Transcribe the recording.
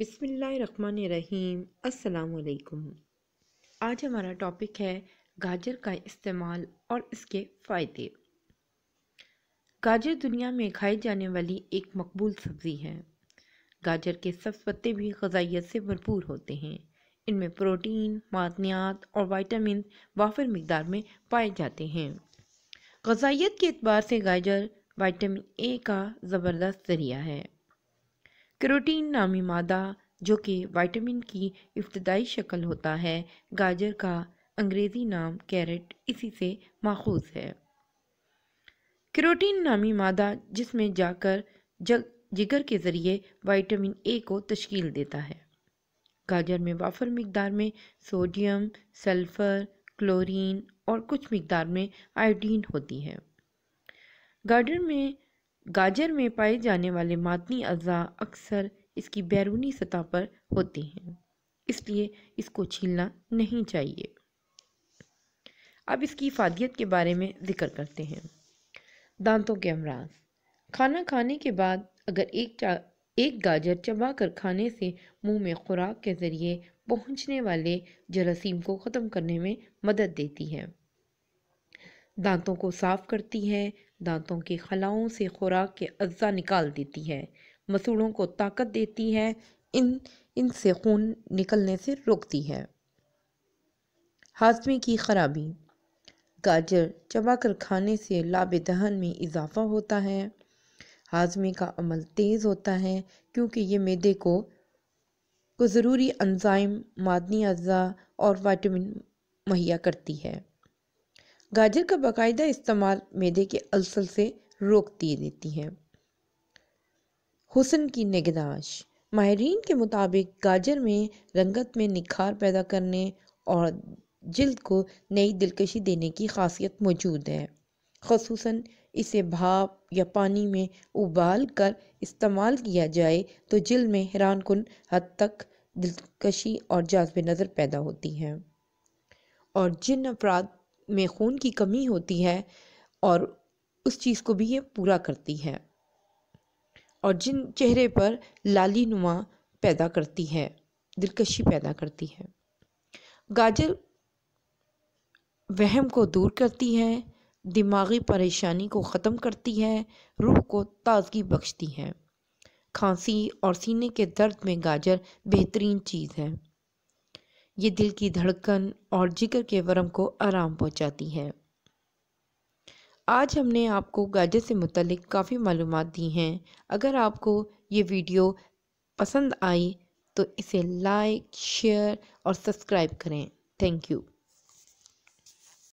بسم اللہ الرحمن الرحیم السلام علیکم آج ہمارا ٹاپک ہے گاجر کا استعمال اور اس کے فائدے گاجر دنیا میں کھائی جانے والی ایک مقبول سبزی ہے گاجر کے سبز پتے بھی غذائیت سے بھرپور ہوتے ہیں ان میں پروٹین معدنیات اور وائٹامن وافر مقدار میں پائے جاتے ہیں غذائیت کے اعتبار سے گاجر وائٹامن اے کا زبردست ذریعہ ہے کروٹین نامی مادہ جو کہ وائٹمن کی ابتدائی شکل ہوتا ہے گاجر کا انگریزی نام کیرٹ اسی سے ماخوذ ہے کروٹین نامی مادہ جس میں جا کر جگ جگر کے ذریعے وائٹمن اے کو تشکیل دیتا ہے گاجر میں وافر مقدار میں سوڈیم سلفر کلورین اور کچھ مقدار میں آئیڈین ہوتی ہے گاجر میں گاجر میں پائے جانے والے معدنی اعضاء اکثر اس کی بیرونی سطح پر ہوتے ہیں اس لیے اس کو چھیلنا نہیں چاہیے اب اس کی افادیت کے بارے میں ذکر کرتے ہیں دانتوں کے امراض کھانا کھانے کے بعد اگر ایک گاجر چبا کر کھانے سے منہ میں خوراک کے ذریعے پہنچنے والے جراثیم کو ختم کرنے میں مدد دیتی ہے دانتوں کو صاف کرتی ہے دانتوں کے خلاؤں سے خوراک کے اجزا نکال دیتی ہے مسوڑوں کو طاقت دیتی ہے ان ان سے خون نکلنے سے روکتی ہے ہاضمے کی خرابی گاجر چبا کر کھانے سے لاب دہن میں اضافہ ہوتا ہے ہاضمے کا عمل تیز ہوتا ہے کیونکہ یہ میدے کو کو ضروری انزائم معدنی اجزاء اور وائٹمن مہیا کرتی ہے گاجر کا باقاعدہ استعمال میدے کے السل سے روک دیتی ہے حسن کی نگداش ماہرین کے مطابق گاجر میں رنگت میں نکھار پیدا کرنے اور جلد کو نئی دلکشی دینے کی خاصیت موجود ہے خصوصاً اسے بھاپ یا پانی میں ابال کر استعمال کیا جائے تو جلد میں حیران کن حد تک دلکشی اور جاذب نظر پیدا ہوتی ہے اور جن افراد میں خون کی کمی ہوتی ہے اور اس چیز کو بھی یہ پورا کرتی ہے اور جن چہرے پر لالی نما پیدا کرتی ہے دلکشی پیدا کرتی ہے گاجر وہم کو دور کرتی ہے دماغی پریشانی کو ختم کرتی ہے روح کو تازگی بخشتی ہے کھانسی اور سینے کے درد میں گاجر بہترین چیز ہے یہ دل کی دھڑکن اور جگر کے ورم کو آرام پہنچاتی ہیں آج ہم نے آپ کو گاجر سے متعلق کافی معلومات دی ہیں اگر آپ کو یہ ویڈیو پسند آئی تو اسے لائک شیئر اور سبسکرائب کریں تھینک یو